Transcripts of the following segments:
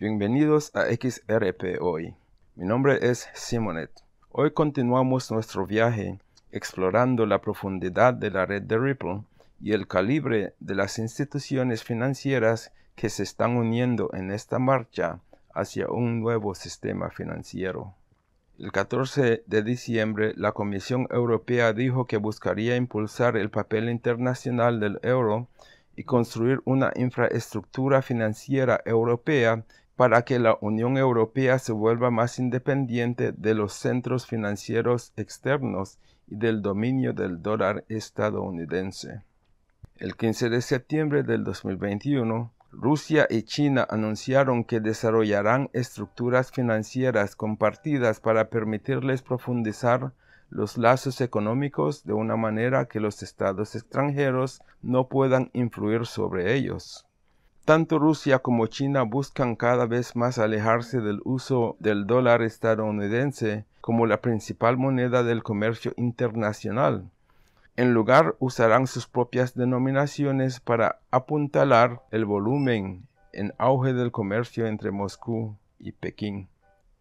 Bienvenidos a XRP hoy. Mi nombre es Simonet. Hoy continuamos nuestro viaje explorando la profundidad de la red de Ripple y el calibre de las instituciones financieras que se están uniendo en esta marcha hacia un nuevo sistema financiero. El 14 de diciembre, la Comisión Europea dijo que buscaría impulsar el papel internacional del euro y construir una infraestructura financiera europea para que la Unión Europea se vuelva más independiente de los centros financieros externos y del dominio del dólar estadounidense. El 15 de septiembre del 2021, Rusia y China anunciaron que desarrollarán estructuras financieras compartidas para permitirles profundizar los lazos económicos de una manera que los estados extranjeros no puedan influir sobre ellos. Tanto Rusia como China buscan cada vez más alejarse del uso del dólar estadounidense como la principal moneda del comercio internacional. En lugar usarán sus propias denominaciones para apuntalar el volumen en auge del comercio entre Moscú y Pekín.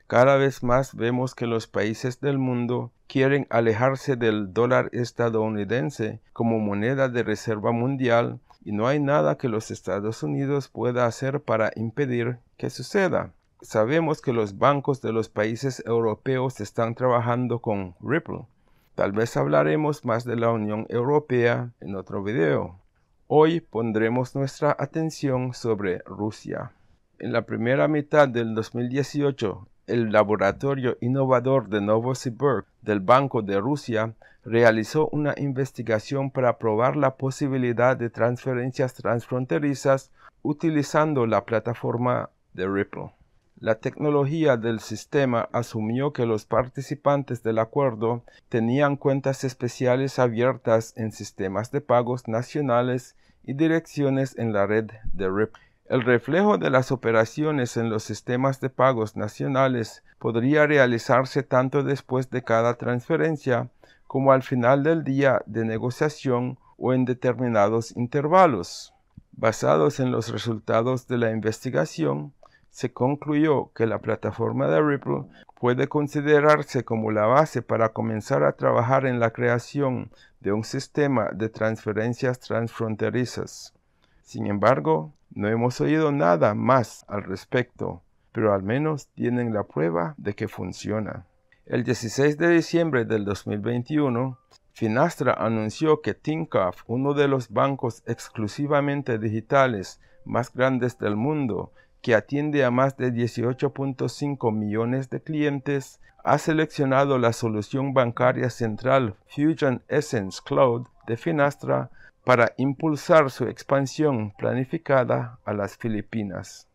Cada vez más vemos que los países del mundo quieren alejarse del dólar estadounidense como moneda de reserva mundial y no hay nada que los Estados Unidos pueda hacer para impedir que suceda. Sabemos que los bancos de los países europeos están trabajando con Ripple. Tal vez hablaremos más de la Unión Europea en otro video. Hoy pondremos nuestra atención sobre Rusia. En la primera mitad del 2018, el laboratorio innovador de Novosibirsk del Banco de Rusia realizó una investigación para probar la posibilidad de transferencias transfronterizas utilizando la plataforma de Ripple. La tecnología del sistema asumió que los participantes del acuerdo tenían cuentas especiales abiertas en sistemas de pagos nacionales y direcciones en la red de Ripple. El reflejo de las operaciones en los sistemas de pagos nacionales podría realizarse tanto después de cada transferencia como al final del día de negociación o en determinados intervalos. Basados en los resultados de la investigación, se concluyó que la plataforma de Ripple puede considerarse como la base para comenzar a trabajar en la creación de un sistema de transferencias transfronterizas. Sin embargo, no hemos oído nada más al respecto, pero al menos tienen la prueba de que funciona. El 16 de diciembre del 2021, Finastra anunció que Tinkoff, uno de los bancos exclusivamente digitales más grandes del mundo, que atiende a más de 18.5 millones de clientes, ha seleccionado la solución bancaria central Fusion Essence Cloud de Finastra para impulsar su expansión planificada a las Filipinas.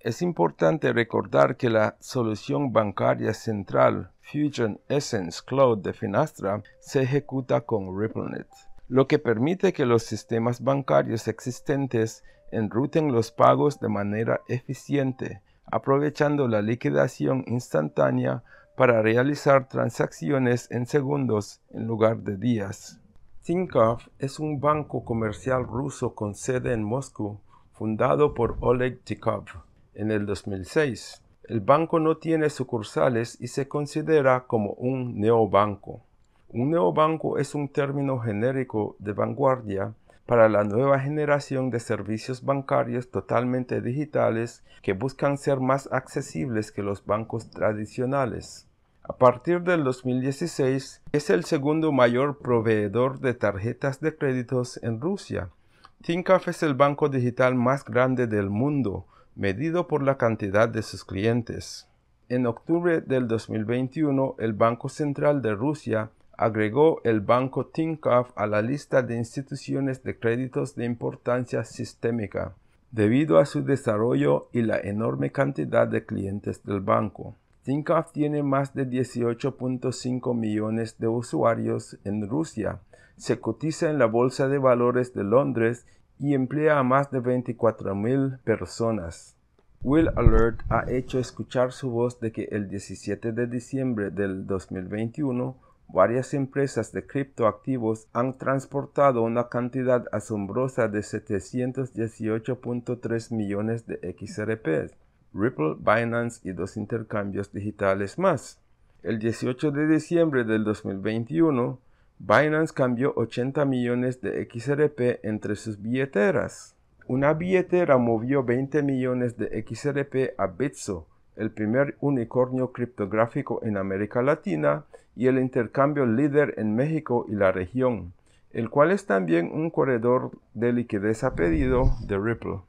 Es importante recordar que la solución bancaria central Fusion Essence Cloud de Finastra se ejecuta con RippleNet, lo que permite que los sistemas bancarios existentes enruten los pagos de manera eficiente, aprovechando la liquidación instantánea para realizar transacciones en segundos en lugar de días. Tinkoff es un banco comercial ruso con sede en Moscú, fundado por Oleg Tikhov en el 2006. El banco no tiene sucursales y se considera como un neobanco. Un neobanco es un término genérico de vanguardia para la nueva generación de servicios bancarios totalmente digitales que buscan ser más accesibles que los bancos tradicionales. A partir del 2016 es el segundo mayor proveedor de tarjetas de créditos en Rusia. Tinkoff es el banco digital más grande del mundo, medido por la cantidad de sus clientes. En octubre del 2021, el Banco Central de Rusia agregó el banco Tinkoff a la lista de instituciones de créditos de importancia sistémica, debido a su desarrollo y la enorme cantidad de clientes del banco. ThinkOff tiene más de 18.5 millones de usuarios en Rusia, se cotiza en la Bolsa de Valores de Londres y emplea a más de 24.000 personas. Will Alert ha hecho escuchar su voz de que el 17 de diciembre del 2021 varias empresas de criptoactivos han transportado una cantidad asombrosa de 718.3 millones de XRP Ripple, Binance y dos intercambios digitales más. El 18 de diciembre del 2021, Binance cambió 80 millones de XRP entre sus billeteras. Una billetera movió 20 millones de XRP a Bitso, el primer unicornio criptográfico en América Latina y el intercambio líder en México y la región, el cual es también un corredor de liquidez a pedido de Ripple.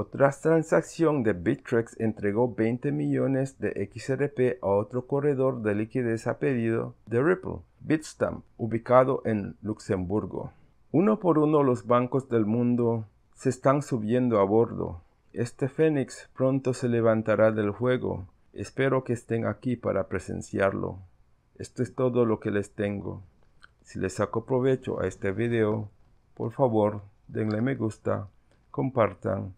Otra transacción de Bittrex entregó 20 millones de XRP a otro corredor de liquidez a pedido de Ripple, Bitstamp, ubicado en Luxemburgo. Uno por uno los bancos del mundo se están subiendo a bordo. Este Fénix pronto se levantará del juego. Espero que estén aquí para presenciarlo. Esto es todo lo que les tengo. Si les saco provecho a este video, por favor denle me gusta, compartan